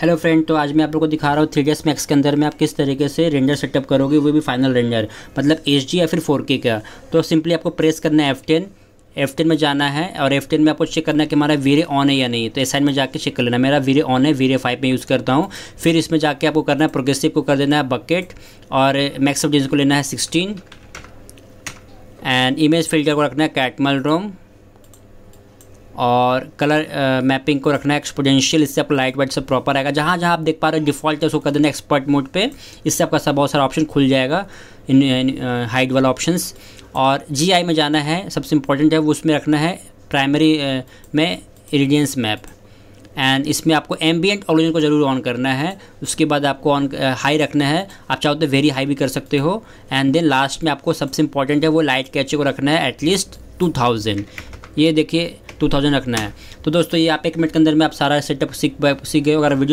hello friend तो आज मैं आप लोग को दिखा रहा हूँ थ्री डी मैक्स के अंदर में आप किस तरीके से रेंडर सेटअप करोगे वो भी फाइनल रेंडर मतलब एच या फिर फोर का तो सिंपली आपको प्रेस करना है एफ टेन एफ टेन में जाना है और एफ टेन में आपको चेक करना है कि हमारा वीरे ऑन है या नहीं तो एस में जाके चेक कर लेना मेरा वीरे ऑन है वीरे फाइव में यूज़ करता हूँ फिर इसमें जाके आपको करना है प्रोग्रेसिव को कर देना है बकेट और मैक्स ऑफ को लेना है सिक्सटीन एंड इमेज फिल्टर को रखना है कैटमल रोम और कलर मैपिंग को रखना है एक्सपोडेंशियल इससे आपका लाइट वाइट सब प्रॉपर आएगा जहाँ जहाँ आप देख पा रहे हो डिफॉल्ट उसको कर देना एक्सपर्ट मोड पे इससे आपका सब बहुत सारा ऑप्शन खुल जाएगा इन, हाइट वाला ऑप्शंस और जीआई में जाना है सबसे इंपॉर्टेंट है वो उसमें रखना है प्राइमरी में इरीडियंस मैप एंड इसमें आपको एम्बियट ऑलोजन को ज़रूर ऑन करना है उसके बाद आपको ऑन हाई रखना है आप चाहो तो वेरी हाई भी कर सकते हो एंड देन लास्ट में आपको सबसे इंपॉर्टेंट है वो लाइट कैचे को रखना है एटलीस्ट टू थाउजेंड ये देखिए टू थाउजेंड रखना है तो दोस्तों ये आप एक मिनट के अंदर में आप सारा सेटअप सीख सीख गए अगर वीडियो